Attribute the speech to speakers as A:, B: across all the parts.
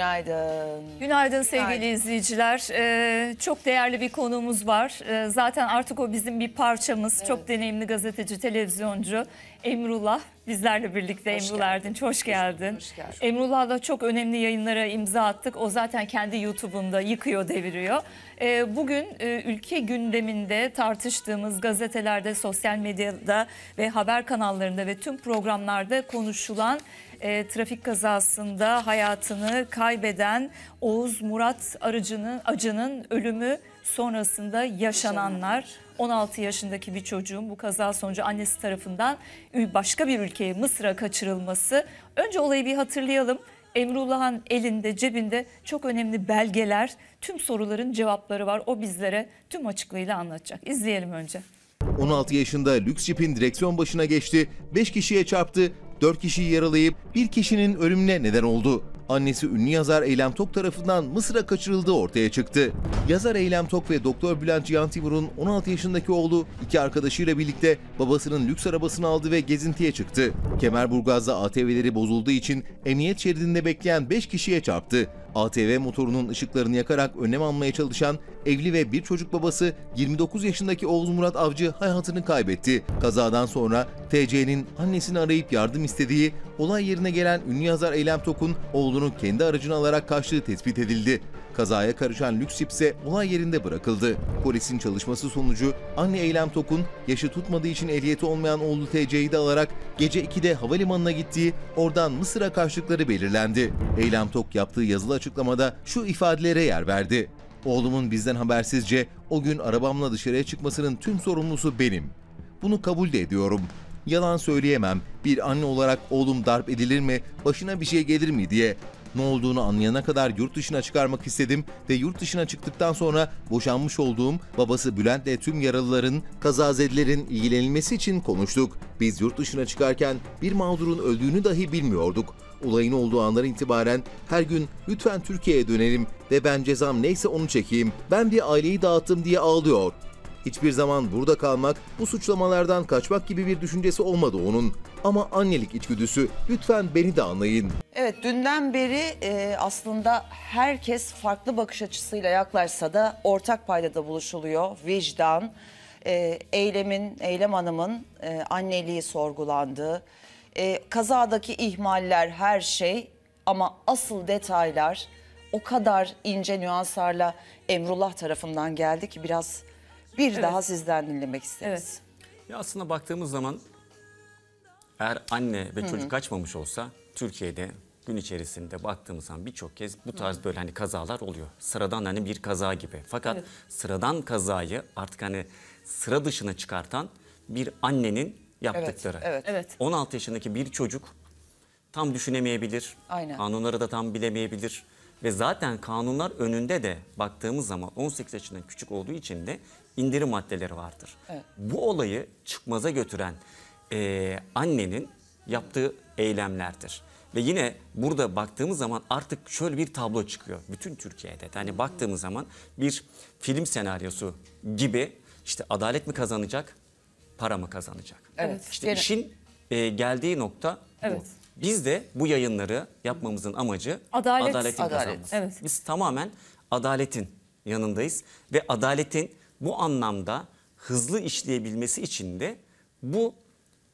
A: Günaydın.
B: Günaydın sevgili Günaydın. izleyiciler. Ee, çok değerli bir konuğumuz var. Ee, zaten artık o bizim bir parçamız. Evet. Çok deneyimli gazeteci, televizyoncu Emrullah. Bizlerle birlikte hoş geldin. Hoş, hoş geldin. Emrullah da çok önemli yayınlara imza attık. O zaten kendi YouTube'unda yıkıyor, deviriyor. Ee, bugün e, ülke gündeminde tartıştığımız gazetelerde, sosyal medyada ve haber kanallarında ve tüm programlarda konuşulan e, trafik kazasında hayatını kaybeden Oğuz Murat Arıcı'nın Acı'nın ölümü sonrasında yaşananlar 16 yaşındaki bir çocuğun bu kaza sonucu annesi tarafından başka bir ülkeye Mısır'a kaçırılması. Önce olayı bir hatırlayalım. Emrullah'ın elinde cebinde çok önemli belgeler, tüm soruların cevapları var. O bizlere tüm açıklığıyla anlatacak. İzleyelim önce.
C: 16 yaşında lüks jipin direksiyon başına geçti, 5 kişiye çarptı 4 kişiyi yaralayıp bir kişinin ölümüne neden oldu. Annesi ünlü yazar Eylem Tok tarafından Mısır'a kaçırıldığı ortaya çıktı. Yazar Eylem Tok ve Doktor Bülent Cihan 16 yaşındaki oğlu iki arkadaşıyla birlikte babasının lüks arabasını aldı ve gezintiye çıktı. Kemerburgaz'da ATV'leri bozulduğu için emniyet şeridinde bekleyen 5 kişiye çarptı. ATV motorunun ışıklarını yakarak önlem almaya çalışan evli ve bir çocuk babası 29 yaşındaki Oğuz Murat Avcı hayatını kaybetti. Kazadan sonra TC'nin annesini arayıp yardım istediği, olay yerine gelen ünlü yazar Eylem Tokun oğlunu kendi aracına alarak kaçtığı tespit edildi. Kazaya karışan lüks ise olay yerinde bırakıldı. Polisin çalışması sonucu anne Eylem Tokun yaşı tutmadığı için ehliyeti olmayan oğlu TC'yi de alarak gece 2'de havalimanına gittiği oradan Mısır'a kaçtıkları belirlendi. Eylem Tok yaptığı yazılı açıklamada şu ifadelere yer verdi. Oğlumun bizden habersizce o gün arabamla dışarıya çıkmasının tüm sorumlusu benim. Bunu kabul de ediyorum. Yalan söyleyemem. Bir anne olarak oğlum darp edilir mi, başına bir şey gelir mi diye ne olduğunu anlayana kadar yurt dışına çıkarmak istedim ve yurt dışına çıktıktan sonra boşanmış olduğum babası Bülent'le tüm yaralıların, kazazedilerin ilgilenilmesi için konuştuk. Biz yurt dışına çıkarken bir mağdurun öldüğünü dahi bilmiyorduk. Olayın olduğu andan itibaren her gün lütfen Türkiye'ye dönelim ve ben cezam neyse onu çekeyim. Ben bir aileyi dağıttım diye ağlıyor. Hiçbir zaman burada kalmak, bu suçlamalardan kaçmak gibi bir düşüncesi olmadı onun. Ama annelik içgüdüsü, lütfen beni de anlayın.
A: Evet, dünden beri e, aslında herkes farklı bakış açısıyla yaklaşsa da ortak paydada buluşuluyor. Vicdan, e, eylemin, eylem hanımın e, anneliği sorgulandığı, E, kazadaki ihmaller her şey ama asıl detaylar o kadar ince nüanslarla Emrullah tarafından geldi ki biraz bir evet. daha sizden dinlemek isteriz. Evet.
D: Ya aslında baktığımız zaman eğer anne ve Hı -hı. çocuk kaçmamış olsa Türkiye'de gün içerisinde baktığımız zaman birçok kez bu tarz Hı -hı. böyle hani kazalar oluyor. Sıradan hani bir kaza gibi. Fakat evet. sıradan kazayı artık hani sıra dışına çıkartan bir annenin yaptıkları. Evet. evet. 16 yaşındaki bir çocuk tam düşünemeyebilir. Aynen. Kanunları da tam bilemeyebilir. Ve zaten kanunlar önünde de baktığımız zaman 18 yaşından küçük olduğu için de indirim maddeleri vardır. Evet. Bu olayı çıkmaza götüren e, annenin yaptığı eylemlerdir. Ve yine burada baktığımız zaman artık şöyle bir tablo çıkıyor. Bütün Türkiye'de. Yani baktığımız zaman bir film senaryosu gibi işte adalet mi kazanacak, para mı kazanacak? Evet. İşte gene... işin e, geldiği nokta evet. bu. Biz de bu yayınları yapmamızın amacı adalet, adaletin adalet. kazanması. Evet. Biz tamamen adaletin yanındayız ve adaletin bu anlamda hızlı işleyebilmesi için de bu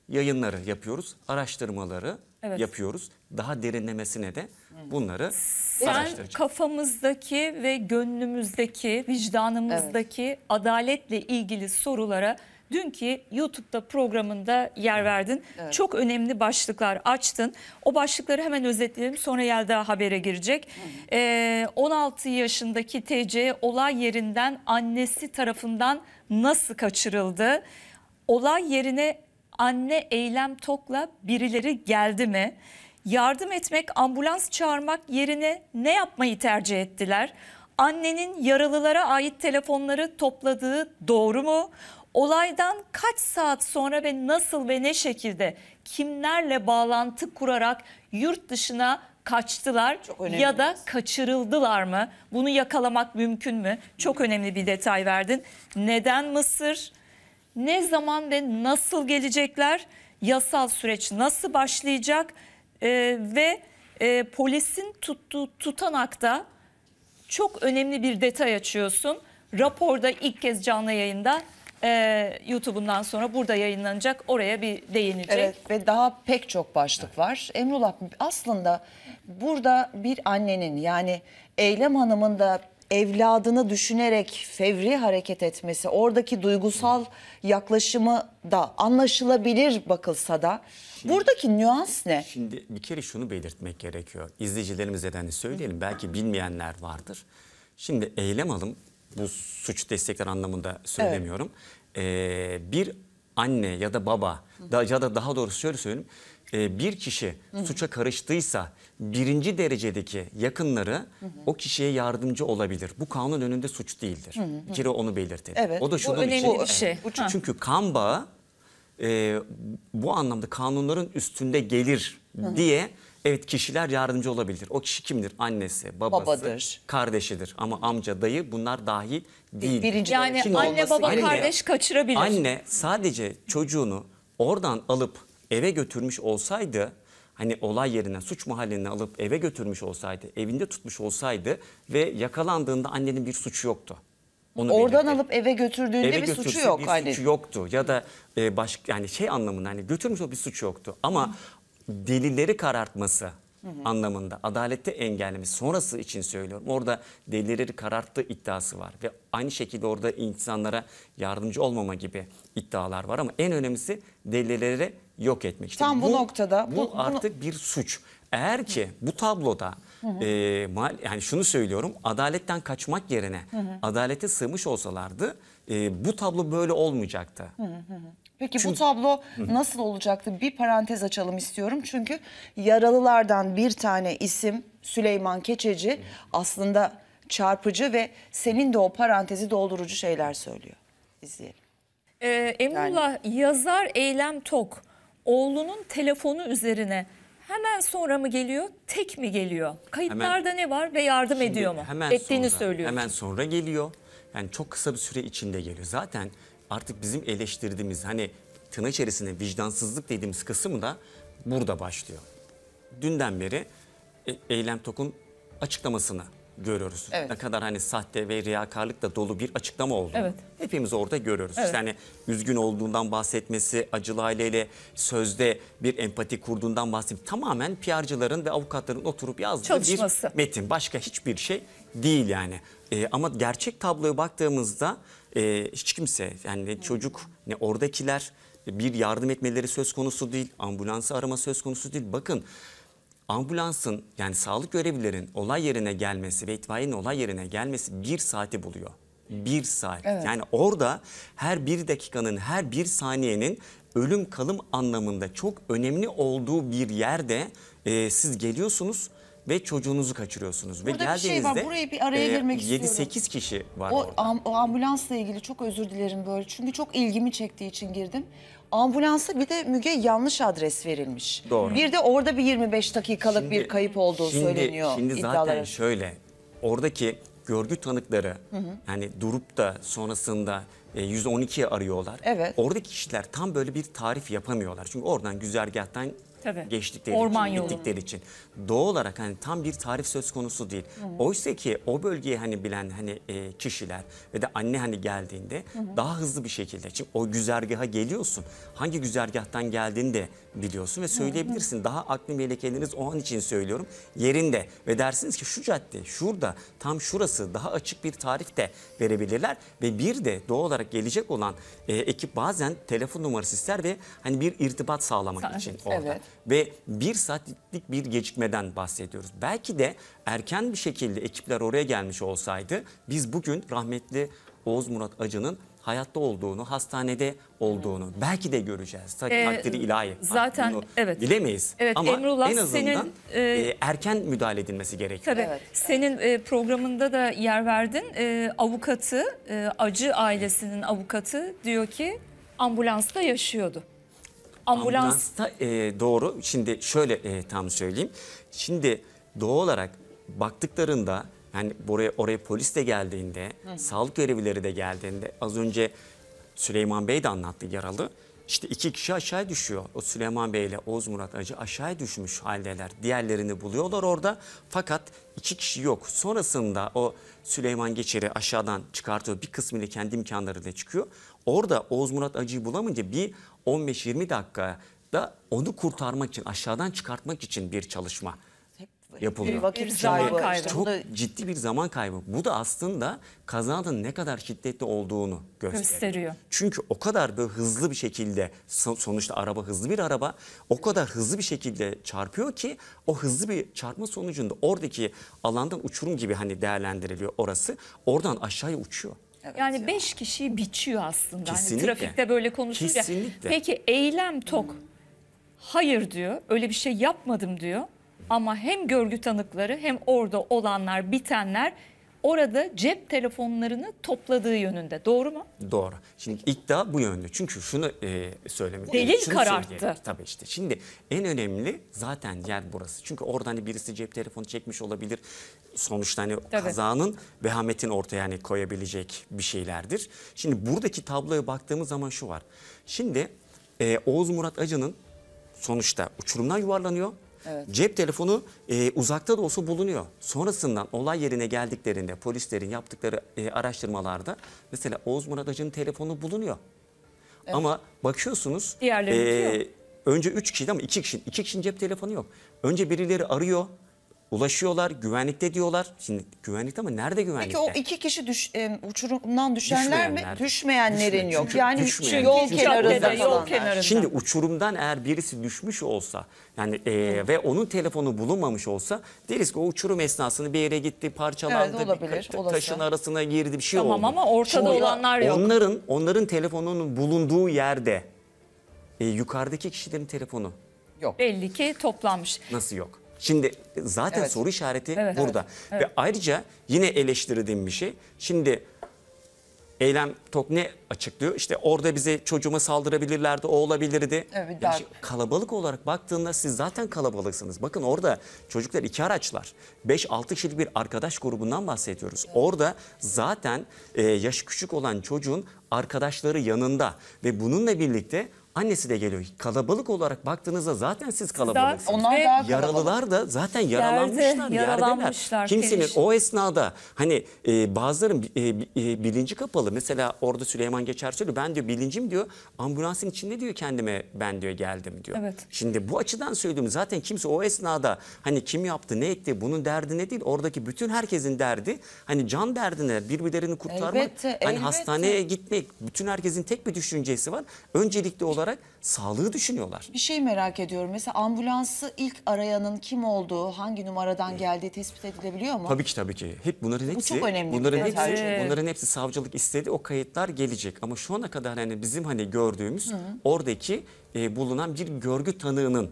D: yayınları yapıyoruz, araştırmaları evet. yapıyoruz. Daha derinlemesine de bunları Sen
B: kafamızdaki ve gönlümüzdeki, vicdanımızdaki evet. adaletle ilgili sorulara dünkü YouTube'da programında yer verdin. Evet. Çok önemli başlıklar açtın. O başlıkları hemen özetleyelim sonra Yelda habere girecek. Hı 16 ee, yaşındaki TC olay yerinden annesi tarafından nasıl kaçırıldı? Olay yerine anne Eylem Tok'la birileri geldi mi? Yardım etmek, ambulans çağırmak yerine ne yapmayı tercih ettiler? Annenin yaralılara ait telefonları topladığı doğru mu? Olaydan kaç saat sonra ve nasıl ve ne şekilde kimlerle bağlantı kurarak yurt dışına kaçtılar ya da kaçırıldılar mı? Bunu yakalamak mümkün mü? Çok önemli bir detay verdin. Neden Mısır? Ne zaman ve nasıl gelecekler? Yasal süreç nasıl başlayacak? Ee, ve e, polisin tuttuğu tutanakta çok önemli bir detay açıyorsun. Raporda ilk kez canlı yayında e, YouTube'undan sonra burada yayınlanacak. Oraya bir değinecek. Evet
A: ve daha pek çok başlık var. Emrullah aslında burada bir annenin yani Eylem Hanım'ın da evladını düşünerek fevri hareket etmesi, oradaki duygusal yaklaşımı da anlaşılabilir bakılsa da şimdi, buradaki nüans ne?
D: Şimdi bir kere şunu belirtmek gerekiyor. İzleyicilerimize de hani söyleyelim belki bilmeyenler vardır. Şimdi eylem alım bu suç destekler anlamında söylemiyorum. Evet e, bir anne ya da baba da, ya da daha doğrusu şöyle söyleyeyim. E, bir kişi Hı -hı. suça karıştıysa birinci derecedeki yakınları Hı -hı. o kişiye yardımcı olabilir. Bu kanun önünde suç değildir. Hı -hı. Bir kere onu belirtelim. Evet. O da şunun bu önemli için. bir şey. Bu, çünkü kan bağı e, bu anlamda kanunların üstünde gelir Hı -hı. diye Evet kişiler yardımcı olabilir. O kişi kimdir? Annesi, babası, Babadır. kardeşidir. Ama amca, dayı bunlar dahil e, değil. Birinci yani Kim anne baba anne, kardeş kaçırabilir. Anne sadece çocuğunu oradan alıp eve götürmüş olsaydı hani olay yerine suç mahalline alıp eve götürmüş olsaydı, evinde tutmuş olsaydı ve yakalandığında annenin bir suçu yoktu. Onu Oradan
A: belirtti. alıp eve götürdüğünde eve bir suçu yok. Bir suçu
D: yoktu ya da e, başka yani şey anlamında hani götürmüş o bir suçu yoktu ama delilleri karartması hı hı. anlamında adalette engellemesi sonrası için söylüyorum. Orada delilleri kararttı iddiası var ve aynı şekilde orada insanlara yardımcı olmama gibi iddialar var ama en önemlisi delilleri yok etmek. İşte Tam bu, bu
A: noktada bu, bu artık
D: bunu... bir suç. Eğer ki bu tabloda hı hı. E, yani şunu söylüyorum adaletten kaçmak yerine hı hı. adalete sığmış olsalardı e, bu tablo böyle olmayacaktı.
A: Hı hı hı. Peki Çünkü... bu tablo nasıl olacaktı? Bir parantez açalım istiyorum. Çünkü yaralılardan bir tane isim Süleyman Keçeci aslında çarpıcı ve senin de o parantezi doldurucu şeyler söylüyor. İzleyelim.
B: Ee, Emrullah yani... yazar Eylem Tok oğlunun telefonu üzerine hemen sonra mı geliyor, tek mi geliyor? Kayıtlarda hemen, ne var ve yardım ediyor mu? Hemen Ettiğini sonra, söylüyor. Hemen
D: sonra geliyor. Yani çok kısa bir süre içinde geliyor. Zaten artık bizim eleştirdiğimiz hani tına içerisinde vicdansızlık dediğimiz kısım da burada başlıyor. Dünden beri e, Eylem Tok'un açıklamasını görüyoruz. Evet. Ne kadar hani sahte ve riyakarlıkla dolu bir açıklama oldu. Evet. Hepimiz orada görüyoruz. Evet. İşte hani üzgün olduğundan bahsetmesi, acılı aileyle sözde bir empati kurduğundan bahsetmesi tamamen PR'cıların ve avukatların oturup yazdığı Çalışması. bir metin. Başka hiçbir şey değil yani. Ee, ama gerçek tabloya baktığımızda e, hiç kimse yani ne çocuk ne oradakiler bir yardım etmeleri söz konusu değil. Ambulansı arama söz konusu değil. Bakın ambulansın yani sağlık görevlilerin olay yerine gelmesi ve itfaiyenin olay yerine gelmesi bir saati buluyor. Bir saat. Evet. Yani orada her bir dakikanın, her bir saniyenin ölüm kalım anlamında çok önemli olduğu bir yerde e, siz geliyorsunuz ve çocuğunuzu kaçırıyorsunuz. Burada ve bir şey var. Buraya bir araya e, girmek e, 7, istiyorum. 7-8 kişi var o, orada.
A: Am, o ambulansla ilgili çok özür dilerim böyle. Çünkü çok ilgimi çektiği için girdim. Ambulansa bir de Müge yanlış adres verilmiş. Doğru. Bir de orada bir 25 dakikalık şimdi, bir kayıp olduğu şimdi, söyleniyor. Şimdi zaten iddiaları.
D: şöyle oradaki görgü tanıkları hani durup da sonrasında %12'yi e, arıyorlar. Evet. Oradaki kişiler tam böyle bir tarif yapamıyorlar. Çünkü oradan güzergahtan Tabii. geçtikleri Orman için, gittikleri için. Doğal olarak hani tam bir tarif söz konusu değil. Hı. Oysa ki o bölgeyi hani bilen hani e, kişiler ve de anne hani geldiğinde Hı. daha hızlı bir şekilde. Çünkü o güzergaha geliyorsun. Hangi güzergahtan geldiğini de biliyorsun ve söyleyebilirsin. Hı. Daha aklı melekeleriniz o an için söylüyorum. Yerinde ve dersiniz ki şu cadde şurada tam şurası daha açık bir tarif de verebilirler. Ve bir de doğal olarak gelecek olan e, ekip bazen telefon numarası ister ve hani bir irtibat sağlamak için orada. Evet ve bir saatlik bir gecikmeden bahsediyoruz. Belki de erken bir şekilde ekipler oraya gelmiş olsaydı biz bugün rahmetli Oğuz Murat Acı'nın hayatta olduğunu, hastanede olduğunu hmm. belki de göreceğiz. Ee, Takdiri ilahi. Zaten Bunu evet. Bilemeyiz. Evet, Ama Emrullah, en azından senin, e, e, erken müdahale edilmesi gerekiyor.
B: Tabii. Evet. Senin e, programında da yer verdin. E, avukatı, e, acı ailesinin avukatı diyor ki ambulansta yaşıyordu. Ambulans. Ambulansta e,
D: doğru. Şimdi şöyle e, tam söyleyeyim. Şimdi doğal olarak baktıklarında yani buraya oraya polis de geldiğinde, sağlık görevlileri de geldiğinde az önce Süleyman Bey de anlattı yaralı. İşte iki kişi aşağı düşüyor. O Süleyman Bey ile Oğuz Murat Acı aşağı düşmüş haldeler. Diğerlerini buluyorlar orada. Fakat iki kişi yok. Sonrasında o Süleyman Geçer'i aşağıdan çıkartıyor. Bir kısmıyla kendi imkanlarıyla çıkıyor. Orada Oğuz Murat Acı'yı bulamayınca bir 15-20 dakika da onu kurtarmak için, aşağıdan çıkartmak için bir çalışma yapıldı. Bir vakit zaman kaybı. Çok ciddi bir zaman kaybı. Bu da aslında kazanın ne kadar şiddetli olduğunu gösteriyor. gösteriyor. Çünkü o kadar da hızlı bir şekilde sonuçta araba hızlı bir araba o kadar hızlı bir şekilde çarpıyor ki o hızlı bir çarpma sonucunda oradaki alandan uçurum gibi hani değerlendiriliyor orası. Oradan aşağıya uçuyor.
B: Evet yani ya. beş kişiyi biçiyor aslında. Hani Kesinlikle. Hani trafikte böyle konuşuyor Kesinlikle. Peki eylem tok. Hayır diyor. Öyle bir şey yapmadım diyor. Ama hem görgü tanıkları hem orada olanlar bitenler orada cep telefonlarını topladığı yönünde. Doğru mu?
D: Doğru. Şimdi iddia bu yönde. Çünkü şunu e, söylemek Delil şunu kararttı. Söyleyeyim. Tabii işte. Şimdi en önemli zaten yer burası. Çünkü orada hani birisi cep telefonu çekmiş olabilir. Sonuçta hani Tabii. kazanın vehametin ortaya yani koyabilecek bir şeylerdir. Şimdi buradaki tabloya baktığımız zaman şu var. Şimdi e, Oğuz Murat Acı'nın sonuçta uçurumdan yuvarlanıyor Evet. Cep telefonu e, uzakta da olsa bulunuyor. Sonrasından olay yerine geldiklerinde polislerin yaptıkları e, araştırmalarda mesela Oğuz Murat Acı'nın telefonu bulunuyor. Evet. Ama bakıyorsunuz... e, Önce 3 kişiydi ama 2 kişinin, 2 kişinin cep telefonu yok. Önce birileri arıyor, ulaşıyorlar, güvenlikte diyorlar. Şimdi güvenlikte ama nerede güvenlikte? Peki o
A: iki kişi düş, e, uçurumdan düşenler mi? Düşmeyenlerin düşmeyen, yok. Çünkü yani düşmeyen, yol kenarında
D: Şimdi uçurumdan eğer birisi düşmüş olsa yani e, ve onun telefonu bulunmamış olsa deriz ki o uçurum esnasında bir yere gitti, parçalandı, evet, olabilir, bir, taşın olası. arasına girdi bir şey tamam, oldu. Tamam ama ortada Şimdi, olanlar yok. Onların onların telefonunun bulunduğu yerde e, yukarıdaki kişilerin telefonu yok. Belli
B: ki toplanmış.
D: Nasıl yok? Şimdi zaten evet. soru işareti evet, burada. Evet, evet. Ve ayrıca yine eleştirdiğim bir şey. Şimdi Eylem Tok ne açıklıyor? İşte orada bize çocuğuma saldırabilirlerdi, o olabilirdi. Evet, yani kalabalık olarak baktığında siz zaten kalabalıksınız. Bakın orada çocuklar iki araçlar. 5-6 kişilik bir arkadaş grubundan bahsediyoruz. Evet. Orada zaten e, yaşı küçük olan çocuğun arkadaşları yanında ve bununla birlikte Annesi de geliyor. Kalabalık olarak baktığınızda zaten siz kalabalıksınız.
A: Onlar Ve daha yaralılar
D: da zaten yaralanmışlar, Yerde, yaralanmışlar. Kimsinin perişim. o esnada hani e, bazıların e, e, bilinci kapalı. Mesela orada Süleyman Geçer söylüyor. Ben diyor bilincim diyor ambulansın içinde diyor kendime ben diyor geldim diyor. Evet. Şimdi bu açıdan söylüyorum zaten kimse o esnada hani kim yaptı ne etti bunun derdi ne değil. Oradaki bütün herkesin derdi hani can derdine birbirlerini kurtarmak. Elbette, hani, elbette. Hani hastaneye gitmek bütün herkesin tek bir düşüncesi var. Öncelikli olarak olarak sağlığı düşünüyorlar.
A: Bir şey merak ediyorum. Mesela ambulansı ilk arayanın kim olduğu, hangi numaradan geldiği tespit edilebiliyor mu? Tabii
D: ki tabii ki. Hep bunların hepsi. Bu çok önemli. Bunların hepsi, tercih. bunların hepsi savcılık istedi. O kayıtlar gelecek. Ama şu ana kadar hani bizim hani gördüğümüz Hı. oradaki e, bulunan bir görgü tanığının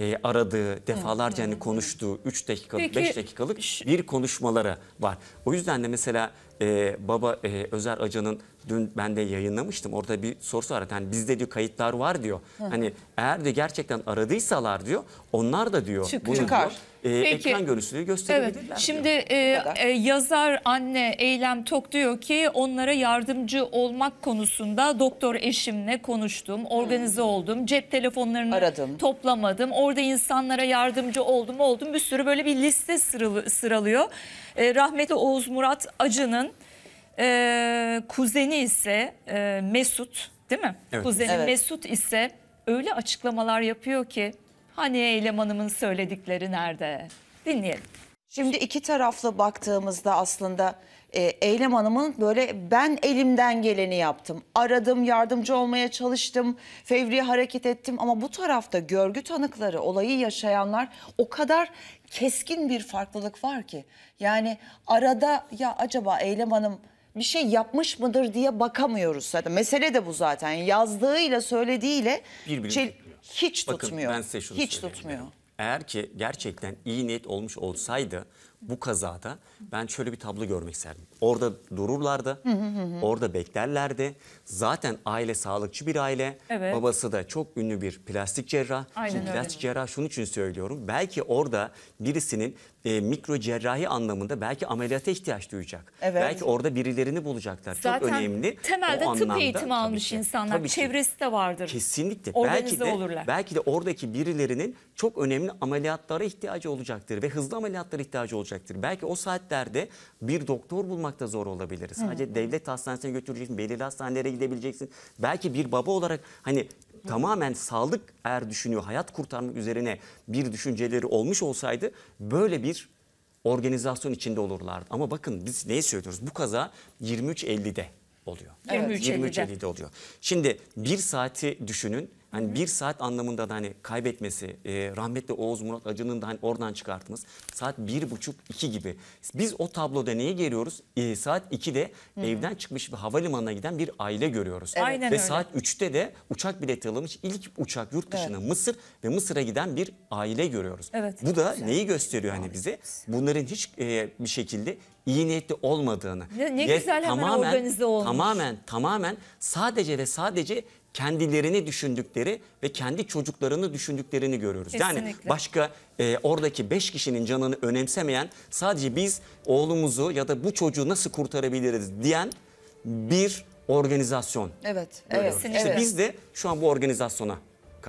D: e, aradığı, defalarca hani konuştuğu 3 dakikalık, 5 dakikalık bir konuşmaları var. O yüzden de mesela e, baba e, Özer Aca'nın dün ben de yayınlamıştım. Orada bir soru var. Yani bizde diyor kayıtlar var diyor. Hı. Hani eğer de gerçekten aradıysalar diyor onlar da diyor. Çıkıyor. bunu Diyor, e, Peki. ekran görüntüsünü gösterebilirler. Evet. Şimdi
B: e, e, yazar anne Eylem Tok diyor ki onlara yardımcı olmak konusunda doktor eşimle konuştum. Organize Hı. Hmm. oldum. Cep telefonlarını Aradım. toplamadım. Orada insanlara yardımcı oldum oldum. Bir sürü böyle bir liste sıralı, sıralıyor. E, rahmetli Oğuz Murat Acı'nın ee, kuzeni ise e, Mesut değil mi? Evet. Kuzeni Evet. Mesut ise öyle açıklamalar yapıyor ki hani Eylem söyledikleri nerede?
A: Dinleyelim. Şimdi iki tarafla baktığımızda aslında e, Eylem Hanım'ın böyle ben elimden geleni yaptım. Aradım, yardımcı olmaya çalıştım, fevri hareket ettim ama bu tarafta görgü tanıkları, olayı yaşayanlar o kadar keskin bir farklılık var ki. Yani arada ya acaba Eylem Hanım bir şey yapmış mıdır diye bakamıyoruz zaten. Mesele de bu zaten. Yazdığıyla söylediğiyle Birbirini hiç Bakın, tutmuyor. Ben size şunu hiç söyleyeyim. tutmuyor.
D: Eğer ki gerçekten iyi niyet olmuş olsaydı bu kazada ben şöyle bir tablo görmek isterdim. Orada dururlardı, orada beklerlerdi. Zaten aile sağlıkçı bir aile. Evet. Babası da çok ünlü bir plastik cerrah. Aynen Şimdi plastik öyle. cerrah şunun için söylüyorum. Belki orada birisinin e, mikro cerrahi anlamında belki ameliyata ihtiyaç duyacak. Evet. Belki orada birilerini bulacaklar. Zaten Çok önemli. Temelde o tıp eğitimi
B: almış ki, insanlar. Tabii Çevresi de vardır.
D: Kesinlikle. Organize belki de, olurlar. Belki de oradaki birilerinin çok önemli ameliyatlara ihtiyacı olacaktır ve hızlı ameliyatlara ihtiyacı olacaktır. Belki o saatlerde bir doktor bulmakta zor olabilir. Sadece Hı. devlet hastanesine götüreceksin, belirli hastanelere gidebileceksin. Belki bir baba olarak hani tamamen sağlık er düşünüyor, hayat kurtarmak üzerine bir düşünceleri olmuş olsaydı böyle bir organizasyon içinde olurlardı. Ama bakın biz neyi söylüyoruz? Bu kaza 23.50'de oluyor. Evet. 23.50'de 23 oluyor. Şimdi bir saati düşünün Hani bir saat anlamında da hani kaybetmesi, e, rahmetli Oğuz Murat Acı'nın da hani oradan çıkartımız saat bir buçuk iki gibi. Biz o tabloda neye geliyoruz? E, saat 2'de Hı evden çıkmış ve havalimanına giden bir aile görüyoruz. Evet. Aynen ve öyle. saat 3'te de uçak bileti alınmış ilk uçak yurt dışına evet. Mısır ve Mısır'a giden bir aile görüyoruz. Evet. Bu da neyi gösteriyor hani bize? Bunların hiç e, bir şekilde iyi niyetli olmadığını. Ne, ne yes, güzel tamamen, hemen organize
B: olmuş. Tamamen,
D: tamamen sadece ve sadece kendilerini düşündükleri ve kendi çocuklarını düşündüklerini görüyoruz. Kesinlikle. Yani başka e, oradaki beş kişinin canını önemsemeyen sadece biz oğlumuzu ya da bu çocuğu nasıl kurtarabiliriz diyen bir organizasyon.
A: Evet,
B: evet. İşte evet. biz de
D: şu an bu organizasyona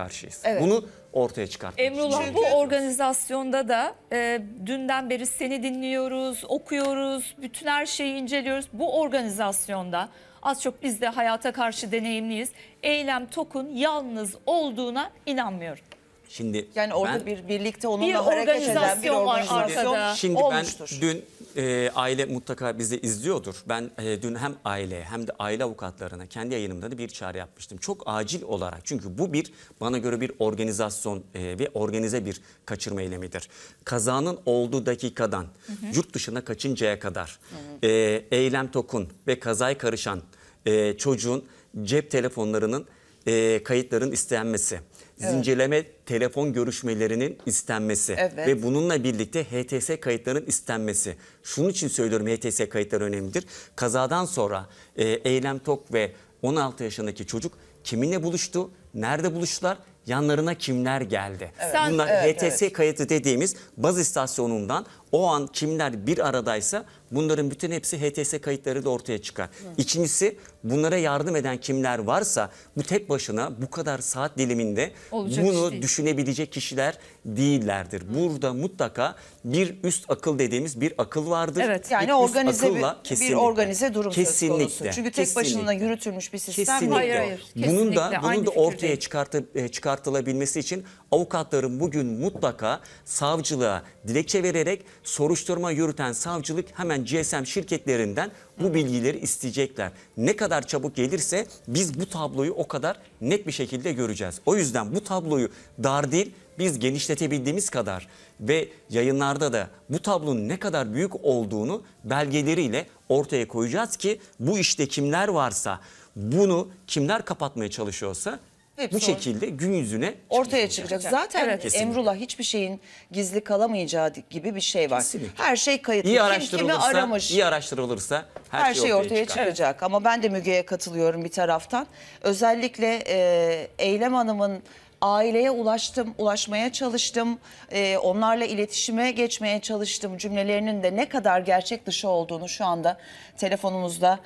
D: karşıyız. Evet. Bunu ortaya çıkartmak
B: Emrullah bu organizasyonda da e, dünden beri seni dinliyoruz, okuyoruz, bütün her şeyi inceliyoruz. Bu organizasyonda az çok biz de hayata karşı deneyimliyiz. Eylem Tok'un yalnız olduğuna inanmıyorum.
D: Şimdi yani orada ben,
A: bir birlikte
B: onunla
D: bir hareket eden bir organizasyon var arkada. şimdi ben dün e, aile mutlaka bizi izliyordur. Ben e, dün hem aileye hem de aile avukatlarına kendi yayınımda da bir çağrı yapmıştım. Çok acil olarak çünkü bu bir bana göre bir organizasyon e, ve organize bir kaçırma eylemidir. Kazanın olduğu dakikadan hı hı. yurt dışına kaçıncaya kadar E, eylem tokun ve kazaya karışan e, çocuğun cep telefonlarının e, kayıtların istenmesi Evet. telefon görüşmelerinin istenmesi evet. ve bununla birlikte HTS kayıtlarının istenmesi. Şunun için söylüyorum HTS kayıtları önemlidir. Kazadan sonra e, Eylem Tok ve 16 yaşındaki çocuk kiminle buluştu, nerede buluştular, yanlarına kimler geldi? Evet. Sen, Bunlar evet, HTS evet. kayıtı dediğimiz baz istasyonundan o an kimler bir aradaysa bunların bütün hepsi HTS kayıtları da ortaya çıkar. Evet. İkincisi bunlara yardım eden kimler varsa bu tek başına bu kadar saat diliminde Olacak bunu işte. düşünebilecek kişiler değillerdir. Hı. Burada mutlaka bir üst akıl dediğimiz bir akıl vardır. Evet yani bir organize bir, kesinlikle. bir organize durum kesinlikle. söz konusu. Çünkü tek kesinlikle. başına
A: yürütülmüş bir sistem kesinlikle. hayır hayır. Kesinlikle. Bunun da bunun da ortaya
D: çıkartı, e, çıkartılabilmesi için avukatların bugün mutlaka savcılığa dilekçe vererek soruşturma yürüten savcılık hemen GSM şirketlerinden bu bilgileri isteyecekler. Ne kadar çabuk gelirse biz bu tabloyu o kadar net bir şekilde göreceğiz. O yüzden bu tabloyu dar değil biz genişletebildiğimiz kadar ve yayınlarda da bu tablonun ne kadar büyük olduğunu belgeleriyle ortaya koyacağız ki bu işte kimler varsa bunu kimler kapatmaya çalışıyorsa Hepsi bu şekilde orada. gün yüzüne
A: ortaya çıkacak. çıkacak. Zaten evet. Emrullah hiçbir şeyin gizli kalamayacağı gibi bir şey var. Kesinlikle. Her şey kayıtlı. İyi araştırılırsa, Kim kimi aramış. iyi
D: araştırılırsa her, her şey, şey ortaya, ortaya çıkacak.
A: Evet. Ama ben de Müge'ye katılıyorum bir taraftan. Özellikle e, Eylem Hanım'ın aileye ulaştım, ulaşmaya çalıştım, e, onlarla iletişime geçmeye çalıştım cümlelerinin de ne kadar gerçek dışı olduğunu şu anda telefonumuzda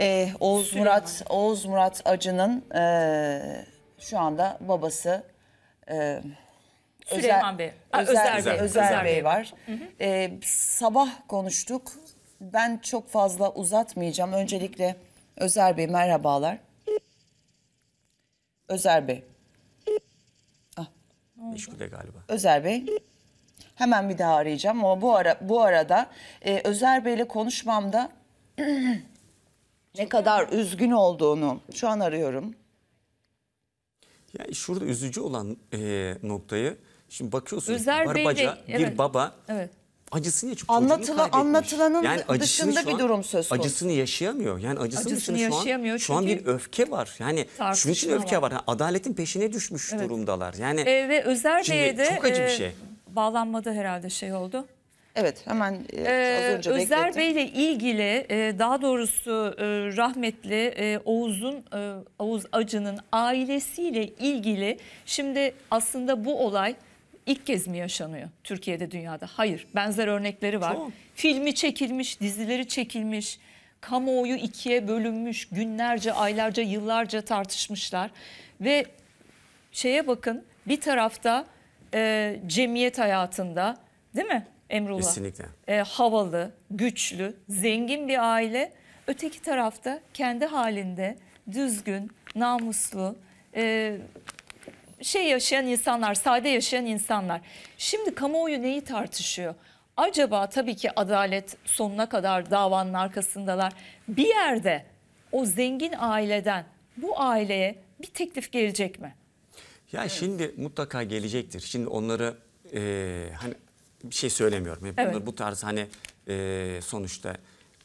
A: e, Oğuz Süleyman. Murat Oğuz Murat Acı'nın e, şu anda babası e, Süleyman Özer, Bey. Aa, Özer, Özer Bey. Özer Bey var. Hı hı. E, sabah konuştuk. Ben çok fazla uzatmayacağım. Öncelikle Özer Bey merhabalar. Özer Bey.
D: Ah. Meşgule galiba.
A: Özer Bey. Hemen bir daha arayacağım ama bu ara bu arada e, Özer ile konuşmamda ne kadar üzgün
D: olduğunu şu an arıyorum. Yani şurada üzücü olan e, noktayı şimdi bakıyorsunuz Üzer barbaca Bey de, bir evet. baba evet. acısını çok Anlatıla,
A: anlatılanın
B: yani dışında bir durum söz konusu. Acısını
D: yaşayamıyor. Yani acısını, acısını yaşayamıyor şu an, şu an bir öfke var. Yani şunun için öfke var. var. Adaletin peşine düşmüş evet. durumdalar. Yani e,
B: ve Özer Bey'e de çok acı bir e, şey. E, bağlanmadı herhalde şey oldu. Evet hemen e, ee, az önce Özler Bey ile ilgili e, daha doğrusu e, rahmetli Oğuz'un Oğuz Acı'nın ailesiyle ilgili şimdi aslında bu olay ilk kez mi yaşanıyor Türkiye'de dünyada? Hayır benzer örnekleri var. Çok. Filmi çekilmiş, dizileri çekilmiş, kamuoyu ikiye bölünmüş, günlerce, aylarca, yıllarca tartışmışlar. Ve şeye bakın bir tarafta e, cemiyet hayatında değil mi? Emrullah. Kesinlikle. E, havalı, güçlü, zengin bir aile. Öteki tarafta kendi halinde düzgün, namuslu, e, şey yaşayan insanlar, sade yaşayan insanlar. Şimdi kamuoyu neyi tartışıyor? Acaba tabii ki adalet sonuna kadar davanın arkasındalar. Bir yerde o zengin aileden bu aileye bir teklif gelecek mi?
D: Ya evet. şimdi mutlaka gelecektir. Şimdi onları e, hani bir şey söylemiyorum. Hep evet. bu tarz hani e, sonuçta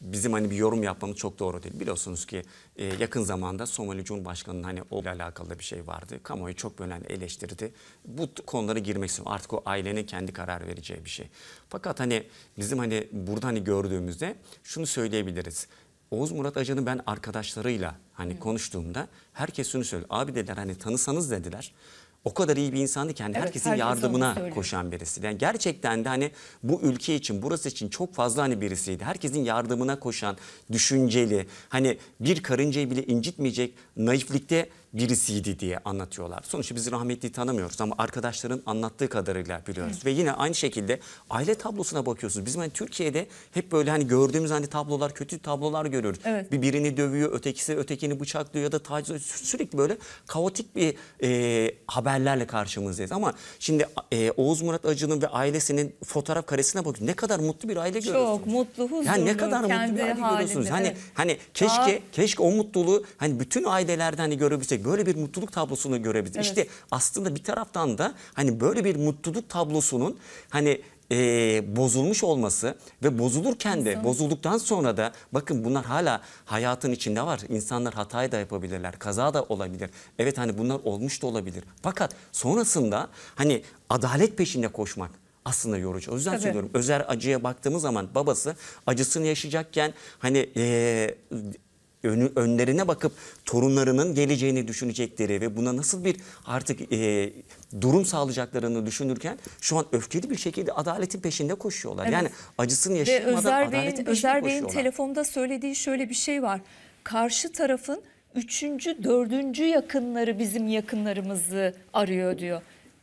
D: bizim hani bir yorum yapmamız çok doğru değil. Biliyorsunuz ki e, yakın zamanda Somali Cumhurbaşkanı'nın hani o ile alakalı bir şey vardı. Kamuoyu çok böyle eleştirdi. Bu konulara girmek istiyorum. Artık o ailenin kendi karar vereceği bir şey. Fakat hani bizim hani burada hani gördüğümüzde şunu söyleyebiliriz. Oğuz Murat Acan'ı ben arkadaşlarıyla hani hmm. konuştuğumda herkes şunu söylüyor. Abi dediler hani tanısanız dediler o kadar iyi bir insandı ki hani evet, herkesin herkes yardımına koşan birisi. Yani gerçekten de hani bu ülke için, burası için çok fazla hani birisiydi. Herkesin yardımına koşan, düşünceli, hani bir karıncayı bile incitmeyecek naiflikte birisiydi diye anlatıyorlar. Sonuçta biz rahmetliyi tanımıyoruz ama arkadaşların anlattığı kadarıyla biliyoruz. Evet. Ve yine aynı şekilde aile tablosuna bakıyorsunuz. Bizim hani Türkiye'de hep böyle hani gördüğümüz hani tablolar kötü tablolar görüyoruz. Evet. Bir birini dövüyor, ötekisi ötekini bıçaklıyor ya da taciz Sürekli böyle kaotik bir e, haberlerle karşımızdayız. Ama şimdi e, Oğuz Murat Acı'nın ve ailesinin fotoğraf karesine bakın. Ne kadar mutlu bir aile görüyorsunuz.
B: Çok mutlu, huzurlu. Yani ne kadar mutlu bir aile görüyorsunuz. Hani evet.
D: hani keşke Aa. keşke o mutluluğu hani bütün ailelerden hani görebilsek ve böyle bir mutluluk tablosunu görebiliriz. Evet. İşte aslında bir taraftan da hani böyle bir mutluluk tablosunun hani e, bozulmuş olması ve bozulurken de İnsan. bozulduktan sonra da bakın bunlar hala hayatın içinde var. İnsanlar hatayı da yapabilirler, kaza da olabilir. Evet hani bunlar olmuş da olabilir. Fakat sonrasında hani adalet peşinde koşmak aslında yorucu. O yüzden Tabii. söylüyorum özel acıya baktığımız zaman babası acısını yaşayacakken hani... E, önü, önlerine bakıp torunlarının geleceğini düşünecekleri ve buna nasıl bir artık e, durum sağlayacaklarını düşünürken şu an öfkeli bir şekilde adaletin peşinde koşuyorlar. Evet. Yani acısını yaşamadan ve Özer adaletin Bey'in, peşinde Özer Bey'in
B: telefonda söylediği şöyle bir şey var. Karşı tarafın üçüncü, dördüncü yakınları bizim yakınlarımızı arıyor diyor.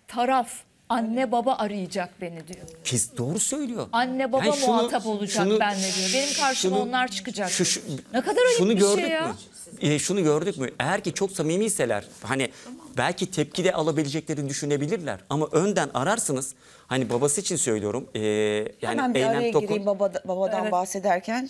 B: Taraf Anne baba arayacak beni diyor.
D: Kes doğru söylüyor. Anne baba yani şunu,
B: muhatap olacak şunu, benle diyor. Benim karşıma şunu, onlar çıkacak. Şu, şu, ne kadar ayıp şunu bir şey gördük şey ya. Mü?
D: E, şunu gördük mü? Eğer ki çok samimiyseler hani belki tepki de alabileceklerini düşünebilirler. Ama önden ararsınız. Hani babası için söylüyorum. E, yani Hemen bir araya gireyim
A: babada, babadan evet. bahsederken.